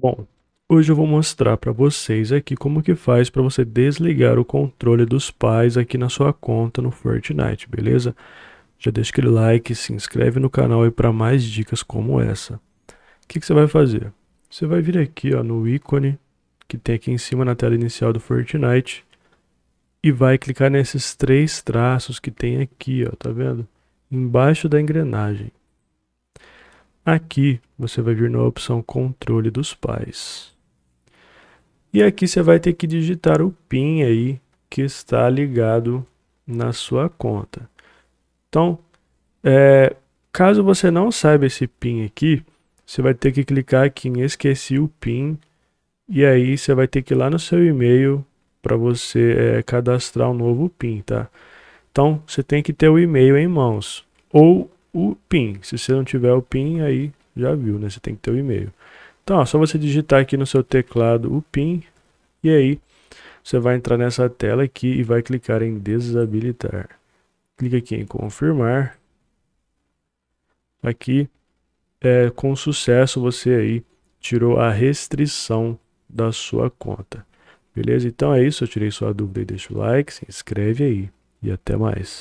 Bom, hoje eu vou mostrar para vocês aqui como que faz para você desligar o controle dos pais aqui na sua conta no Fortnite, beleza? Já deixa aquele like, se inscreve no canal aí para mais dicas como essa. O que, que, você vai fazer? Você vai vir aqui ó, no ícone que tem aqui em cima na tela inicial do Fortnite e vai clicar nesses três traços que tem aqui, ó, tá vendo? Embaixo da engrenagem. Aqui você vai vir na opção controle dos pais. E aqui você vai ter que digitar o PIN aí que está ligado na sua conta. Então, é, caso você não saiba esse PIN aqui, você vai ter que clicar aqui em esqueci o PIN e aí você vai ter que ir lá no seu e-mail para você é, cadastrar um novo PIN, tá? Então, você tem que ter o e-mail em mãos ou o PIN. Se você não tiver o PIN, aí já viu, né? Você tem que ter o e-mail. Então, ó, só você digitar aqui no seu teclado o PIN e aí você vai entrar nessa tela aqui e vai clicar em desabilitar. Clica aqui em confirmar. Aqui, é, com sucesso, você aí tirou a restrição da sua conta. Beleza? Então é isso. Eu tirei sua dúvida e deixa o like, se inscreve aí e até mais.